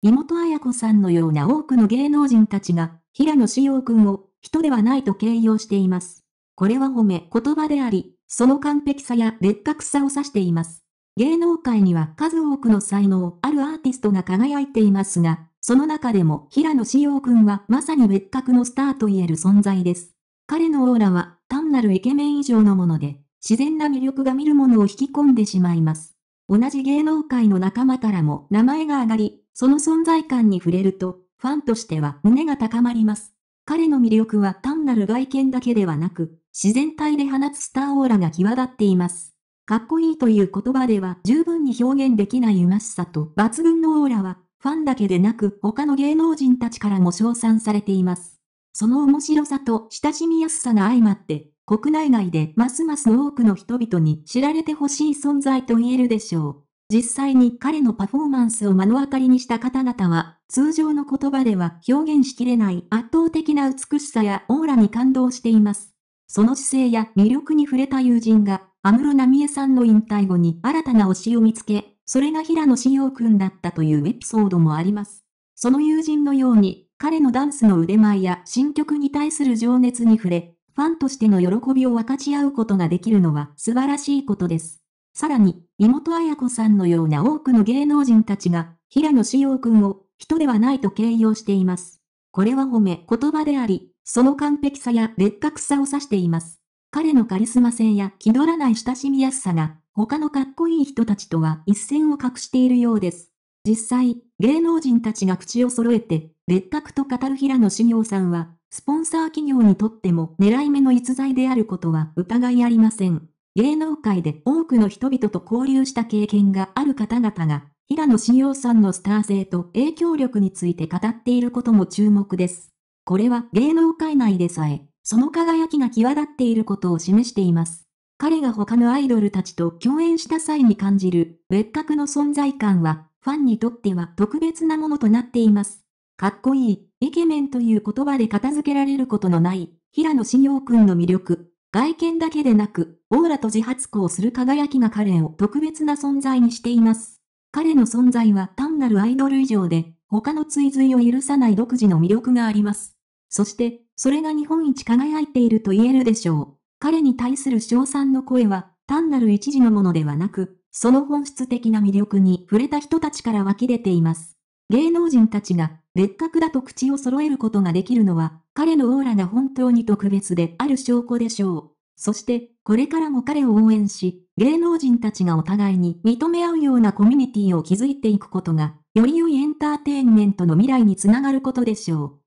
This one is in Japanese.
妹彩子さんのような多くの芸能人たちが、平野志陽くんを、人ではないと形容しています。これは褒め言葉であり、その完璧さや別格さを指しています。芸能界には数多くの才能あるアーティストが輝いていますが、その中でも平野志陽くんはまさに別格のスターと言える存在です。彼のオーラは単なるイケメン以上のもので、自然な魅力が見るものを引き込んでしまいます。同じ芸能界の仲間からも名前が上がり、その存在感に触れると、ファンとしては胸が高まります。彼の魅力は単なる外見だけではなく、自然体で放つスターオーラが際立っています。かっこいいという言葉では十分に表現できないましさと抜群のオーラは、ファンだけでなく他の芸能人たちからも称賛されています。その面白さと親しみやすさが相まって、国内外でますます多くの人々に知られてほしい存在と言えるでしょう。実際に彼のパフォーマンスを目の当たりにした方々は、通常の言葉では表現しきれない圧倒的な美しさやオーラに感動しています。その姿勢や魅力に触れた友人が、安室奈美恵さんの引退後に新たな推しを見つけ、それが平野志陽君だったというエピソードもあります。その友人のように、彼のダンスの腕前や新曲に対する情熱に触れ、ファンとしての喜びを分かち合うことができるのは素晴らしいことです。さらに、妹綾子さんのような多くの芸能人たちが、平野紫耀くんを、人ではないと形容しています。これは褒め言葉であり、その完璧さや劣格さを指しています。彼のカリスマ性や気取らない親しみやすさが、他のかっこいい人たちとは一線を画しているようです。実際、芸能人たちが口を揃えて、別格と語る平野志陽さんは、スポンサー企業にとっても狙い目の逸材であることは疑いありません。芸能界で多くの人々と交流した経験がある方々が、平野紫耀さんのスター性と影響力について語っていることも注目です。これは芸能界内でさえ、その輝きが際立っていることを示しています。彼が他のアイドルたちと共演した際に感じる別格の存在感は、ファンにとっては特別なものとなっています。かっこいい、イケメンという言葉で片付けられることのない、平野紫耀くんの魅力。外見だけでなく、オーラと自発光する輝きが彼を特別な存在にしています。彼の存在は単なるアイドル以上で、他の追随を許さない独自の魅力があります。そして、それが日本一輝いていると言えるでしょう。彼に対する称賛の声は、単なる一時のものではなく、その本質的な魅力に触れた人たちから湧き出ています。芸能人たちが別格だと口を揃えることができるのは、彼のオーラが本当に特別である証拠でしょう。そして、これからも彼を応援し、芸能人たちがお互いに認め合うようなコミュニティを築いていくことが、より良いエンターテインメントの未来につながることでしょう。